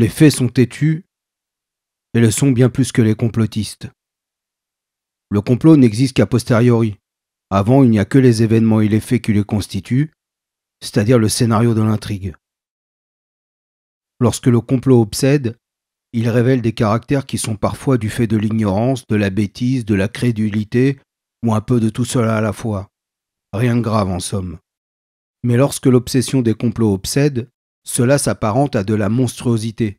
les faits sont têtus et le sont bien plus que les complotistes. Le complot n'existe qu'a posteriori. Avant, il n'y a que les événements et les faits qui le constituent, c'est-à-dire le scénario de l'intrigue. Lorsque le complot obsède, il révèle des caractères qui sont parfois du fait de l'ignorance, de la bêtise, de la crédulité, ou un peu de tout cela à la fois. Rien de grave en somme. Mais lorsque l'obsession des complots obsède, cela s'apparente à de la monstruosité,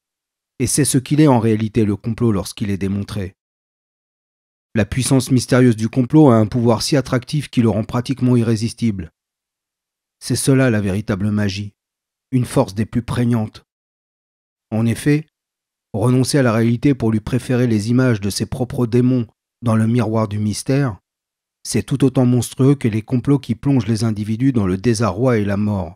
et c'est ce qu'il est en réalité le complot lorsqu'il est démontré. La puissance mystérieuse du complot a un pouvoir si attractif qu'il le rend pratiquement irrésistible. C'est cela la véritable magie, une force des plus prégnantes. En effet, renoncer à la réalité pour lui préférer les images de ses propres démons dans le miroir du mystère, c'est tout autant monstrueux que les complots qui plongent les individus dans le désarroi et la mort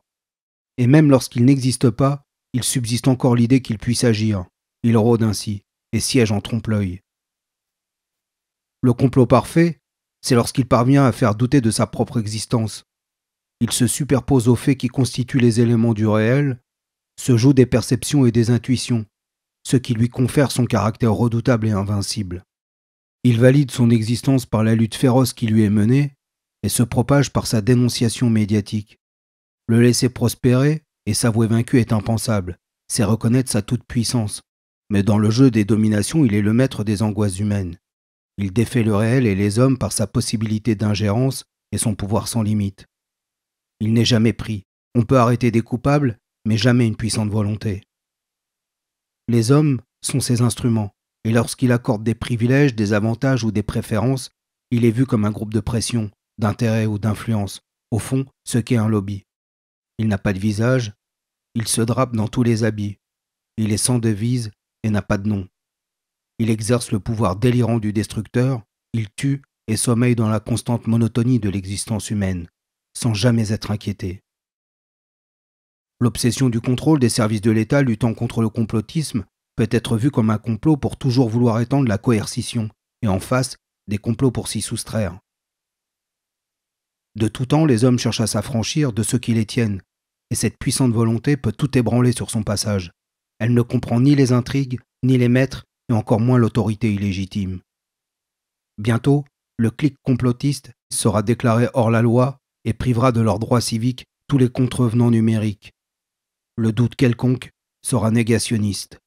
et même lorsqu'il n'existe pas, il subsiste encore l'idée qu'il puisse agir. Il rôde ainsi, et siège en trompe-l'œil. Le complot parfait, c'est lorsqu'il parvient à faire douter de sa propre existence. Il se superpose aux faits qui constituent les éléments du réel, se joue des perceptions et des intuitions, ce qui lui confère son caractère redoutable et invincible. Il valide son existence par la lutte féroce qui lui est menée et se propage par sa dénonciation médiatique. Le laisser prospérer et s'avouer vaincu est impensable, c'est reconnaître sa toute-puissance. Mais dans le jeu des dominations, il est le maître des angoisses humaines. Il défait le réel et les hommes par sa possibilité d'ingérence et son pouvoir sans limite. Il n'est jamais pris. On peut arrêter des coupables, mais jamais une puissante volonté. Les hommes sont ses instruments, et lorsqu'il accorde des privilèges, des avantages ou des préférences, il est vu comme un groupe de pression, d'intérêt ou d'influence, au fond, ce qu'est un lobby. Il n'a pas de visage, il se drape dans tous les habits, il est sans devise et n'a pas de nom. Il exerce le pouvoir délirant du destructeur, il tue et sommeille dans la constante monotonie de l'existence humaine, sans jamais être inquiété. L'obsession du contrôle des services de l'État luttant contre le complotisme peut être vue comme un complot pour toujours vouloir étendre la coercition, et en face, des complots pour s'y soustraire. De tout temps, les hommes cherchent à s'affranchir de ceux qui les tiennent, et cette puissante volonté peut tout ébranler sur son passage. Elle ne comprend ni les intrigues, ni les maîtres, et encore moins l'autorité illégitime. Bientôt, le clic complotiste sera déclaré hors la loi et privera de leurs droits civiques tous les contrevenants numériques. Le doute quelconque sera négationniste.